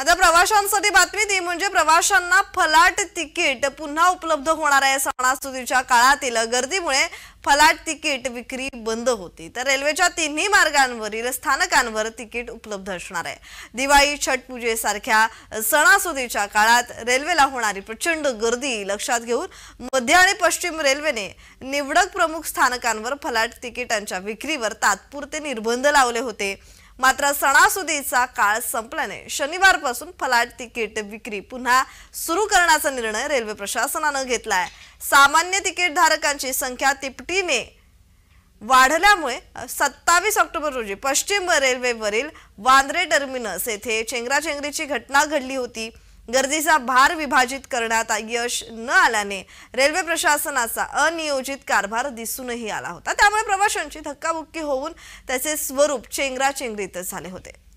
आता प्रवाशांसाठी बातमी ती म्हणजे प्रवाशांना फलाट तिकीट पुन्हा उपलब्ध होणार आहे सणासुदीच्या काळातील गर्दीमुळे फलाट तिकीट विक्री बंद होती तर रेल्वेच्या तिन्ही मार्गांवरील स्थानकांवर तिकीट उपलब्ध असणार आहे दिवाळी छट पूजेसारख्या सणासुदीच्या काळात रेल्वेला होणारी प्रचंड गर्दी लक्षात घेऊन मध्य आणि पश्चिम रेल्वेने निवडक प्रमुख स्थानकांवर फलाट तिकिटांच्या विक्रीवर तात्पुरते निर्बंध लावले होते मात्र सणासुदीचा काळ संपल्याने शनिवारपासून फलाट तिकीट विक्री पुन्हा सुरू करण्याचा निर्णय रेल्वे प्रशासनानं घेतलाय सामान्य तिकीट धारकांची संख्या तिपटीने वाढल्यामुळे सत्तावीस ऑक्टोबर रोजी पश्चिम रेल्वेवरील वांद्रे टर्मिनस येथे चेंगराचेंगरीची घटना घडली होती गर्दीचा भार विभाजित करण्यात यश न आल्याने रेल्वे प्रशासनाचा अनियोजित कारभार दिसूनही आला होता त्यामुळे प्रवाशांची धक्काबुक्की होऊन त्याचे स्वरूप चेंगराचेंगरीतच झाले होते